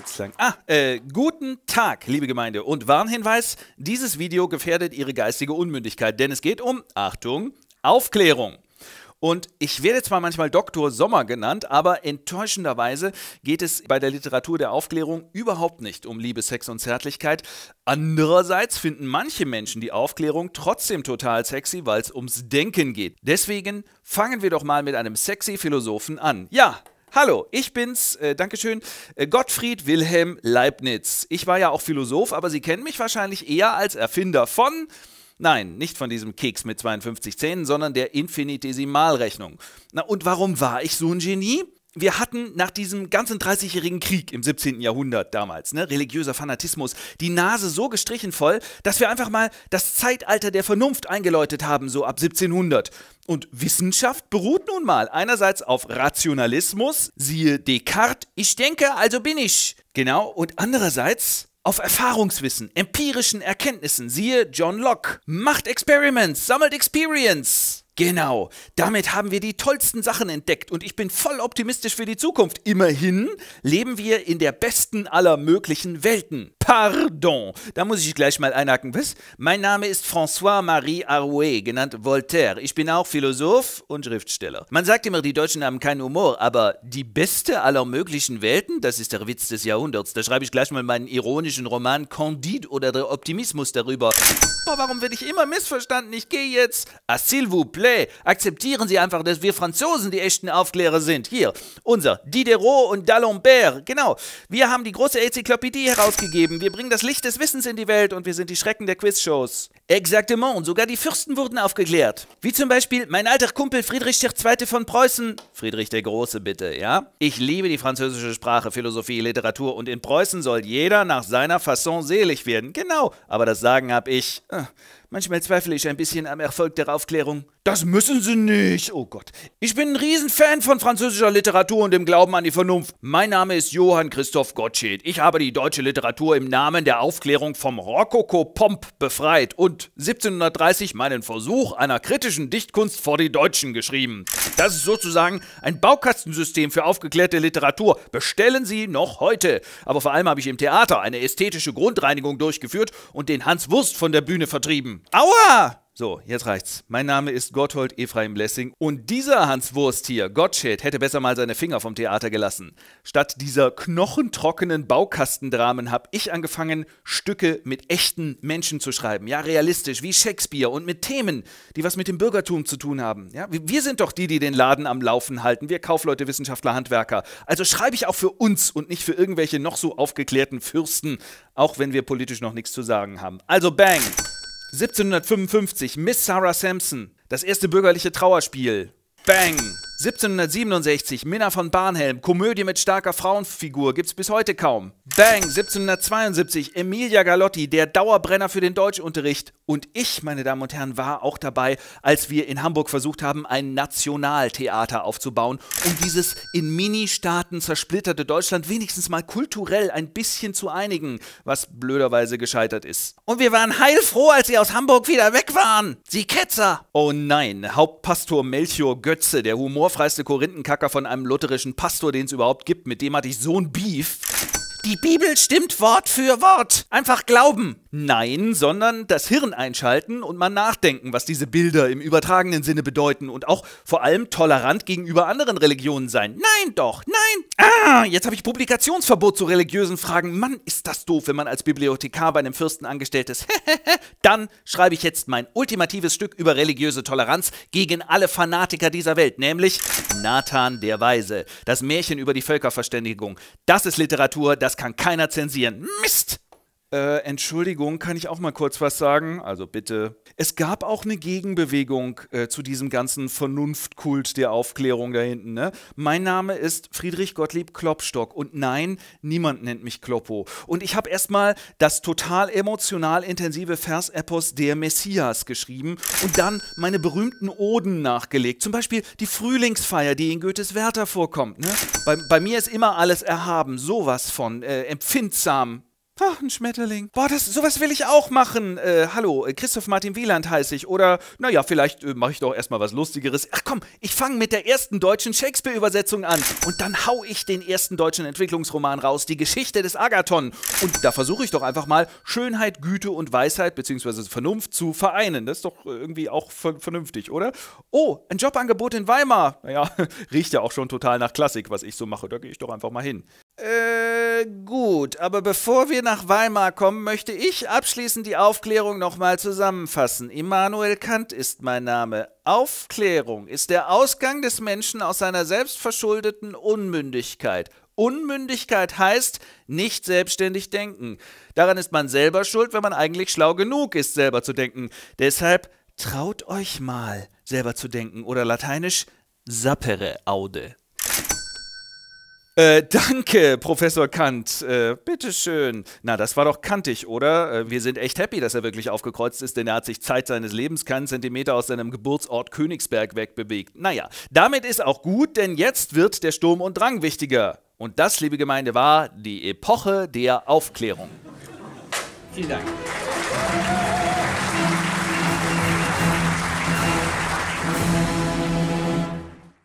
geht's lang. Ah, äh, guten Tag, liebe Gemeinde. Und Warnhinweis: Dieses Video gefährdet Ihre geistige Unmündigkeit, denn es geht um, Achtung, Aufklärung. Und ich werde zwar manchmal Dr. Sommer genannt, aber enttäuschenderweise geht es bei der Literatur der Aufklärung überhaupt nicht um Liebe, Sex und Zärtlichkeit. Andererseits finden manche Menschen die Aufklärung trotzdem total sexy, weil es ums Denken geht. Deswegen fangen wir doch mal mit einem sexy Philosophen an. Ja, Hallo, ich bin's, äh, Dankeschön, äh, Gottfried Wilhelm Leibniz. Ich war ja auch Philosoph, aber Sie kennen mich wahrscheinlich eher als Erfinder von. Nein, nicht von diesem Keks mit 52 Zähnen, sondern der Infinitesimalrechnung. Na und warum war ich so ein Genie? wir hatten nach diesem ganzen 30-jährigen Krieg im 17. Jahrhundert damals, ne, religiöser Fanatismus, die Nase so gestrichen voll, dass wir einfach mal das Zeitalter der Vernunft eingeläutet haben, so ab 1700. Und Wissenschaft beruht nun mal einerseits auf Rationalismus, siehe Descartes, ich denke, also bin ich. Genau, und andererseits auf Erfahrungswissen, empirischen Erkenntnissen, siehe John Locke. Macht Experiments, sammelt Experience. Genau, damit haben wir die tollsten Sachen entdeckt und ich bin voll optimistisch für die Zukunft. Immerhin leben wir in der besten aller möglichen Welten. Pardon, da muss ich gleich mal einhaken. Was? Mein Name ist François-Marie Arouet, genannt Voltaire. Ich bin auch Philosoph und Schriftsteller. Man sagt immer, die Deutschen haben keinen Humor, aber die beste aller möglichen Welten, das ist der Witz des Jahrhunderts. Da schreibe ich gleich mal meinen ironischen Roman Candide oder der Optimismus darüber. Boah, warum werde ich immer missverstanden? Ich gehe jetzt. Ah, s'il vous plaît. Akzeptieren Sie einfach, dass wir Franzosen die echten Aufklärer sind. Hier, unser Diderot und D'Alembert. Genau. Wir haben die große Enzyklopädie herausgegeben. Wir bringen das Licht des Wissens in die Welt und wir sind die Schrecken der Quizshows. Exactement. Sogar die Fürsten wurden aufgeklärt. Wie zum Beispiel mein alter Kumpel Friedrich II. von Preußen. Friedrich der Große, bitte, ja? Ich liebe die französische Sprache, Philosophie, Literatur und in Preußen soll jeder nach seiner Fasson selig werden. Genau. Aber das Sagen habe ich ich. Äh, Manchmal zweifle ich ein bisschen am Erfolg der Aufklärung. Das müssen Sie nicht, oh Gott. Ich bin ein Riesenfan von französischer Literatur und dem Glauben an die Vernunft. Mein Name ist Johann Christoph Gottsched. Ich habe die deutsche Literatur im Namen der Aufklärung vom Rokoko-Pomp befreit und 1730 meinen Versuch einer kritischen Dichtkunst vor die Deutschen geschrieben. Das ist sozusagen ein Baukastensystem für aufgeklärte Literatur. Bestellen Sie noch heute. Aber vor allem habe ich im Theater eine ästhetische Grundreinigung durchgeführt und den Hans Wurst von der Bühne vertrieben. Aua! So, jetzt reicht's. Mein Name ist Gotthold Ephraim Lessing und dieser Hanswurst hier, Gottsched, hätte besser mal seine Finger vom Theater gelassen. Statt dieser knochentrockenen Baukastendramen habe ich angefangen, Stücke mit echten Menschen zu schreiben. Ja, realistisch, wie Shakespeare und mit Themen, die was mit dem Bürgertum zu tun haben. Ja, wir sind doch die, die den Laden am Laufen halten. Wir Kaufleute, Wissenschaftler, Handwerker. Also schreibe ich auch für uns und nicht für irgendwelche noch so aufgeklärten Fürsten, auch wenn wir politisch noch nichts zu sagen haben. Also bang! 1755, Miss Sarah Sampson. Das erste bürgerliche Trauerspiel. Bang! 1767, Minna von Barnhelm, Komödie mit starker Frauenfigur, gibt's bis heute kaum. Bang, 1772, Emilia Galotti, der Dauerbrenner für den Deutschunterricht. Und ich, meine Damen und Herren, war auch dabei, als wir in Hamburg versucht haben, ein Nationaltheater aufzubauen, um dieses in Mini-Staaten zersplitterte Deutschland wenigstens mal kulturell ein bisschen zu einigen, was blöderweise gescheitert ist. Und wir waren heilfroh, als sie aus Hamburg wieder weg waren. Sie Ketzer! Oh nein, Hauptpastor Melchior Götze, der Humor ohrfreiste Korinthenkacker von einem lutherischen Pastor, den es überhaupt gibt. Mit dem hatte ich so ein Beef. Die Bibel stimmt Wort für Wort. Einfach glauben. Nein, sondern das Hirn einschalten und mal nachdenken, was diese Bilder im übertragenen Sinne bedeuten und auch vor allem tolerant gegenüber anderen Religionen sein. Nein doch, nein, jetzt habe ich Publikationsverbot zu religiösen Fragen. Mann, ist das doof, wenn man als Bibliothekar bei einem Fürsten angestellt ist. Dann schreibe ich jetzt mein ultimatives Stück über religiöse Toleranz gegen alle Fanatiker dieser Welt, nämlich Nathan der Weise. Das Märchen über die Völkerverständigung. Das ist Literatur, das kann keiner zensieren. Mist! Äh, Entschuldigung, kann ich auch mal kurz was sagen? Also bitte. Es gab auch eine Gegenbewegung äh, zu diesem ganzen Vernunftkult der Aufklärung da hinten. Ne? Mein Name ist Friedrich Gottlieb Klopstock und nein, niemand nennt mich Kloppo. Und ich habe erstmal das total emotional intensive Versepos Der Messias geschrieben und dann meine berühmten Oden nachgelegt. Zum Beispiel die Frühlingsfeier, die in Goethes Werther vorkommt. Ne? Bei, bei, mir ist immer alles erhaben, sowas von äh, empfindsam Ach, ein Schmetterling. Boah, das, sowas will ich auch machen. Äh, hallo, äh, Christoph Martin Wieland heiße ich. Oder, naja, vielleicht äh, mache ich doch erstmal was Lustigeres. Ach komm, ich fange mit der ersten deutschen Shakespeare-Übersetzung an. Und dann hau ich den ersten deutschen Entwicklungsroman raus, die Geschichte des Agathon. Und da versuche ich doch einfach mal, Schönheit, Güte und Weisheit bzw. Vernunft zu vereinen. Das ist doch äh, irgendwie auch vernünftig, oder? Oh, ein Jobangebot in Weimar. Naja, riecht ja auch schon total nach Klassik, was ich so mache. Da gehe ich doch einfach mal hin. Äh, gut, aber bevor wir nach Weimar kommen, möchte ich abschließend die Aufklärung nochmal zusammenfassen. Immanuel Kant ist mein Name. Aufklärung ist der Ausgang des Menschen aus seiner selbstverschuldeten Unmündigkeit. Unmündigkeit heißt nicht selbstständig denken. Daran ist man selber schuld, wenn man eigentlich schlau genug ist, selber zu denken. Deshalb traut euch mal, selber zu denken oder lateinisch sapere aude. Äh, danke, Professor Kant. Äh, bitteschön. Na, das war doch kantig, oder? Äh, wir sind echt happy, dass er wirklich aufgekreuzt ist, denn er hat sich Zeit seines Lebens keinen Zentimeter aus seinem Geburtsort Königsberg wegbewegt. Naja, damit ist auch gut, denn jetzt wird der Sturm und Drang wichtiger. Und das, liebe Gemeinde, war die Epoche der Aufklärung. Vielen Dank.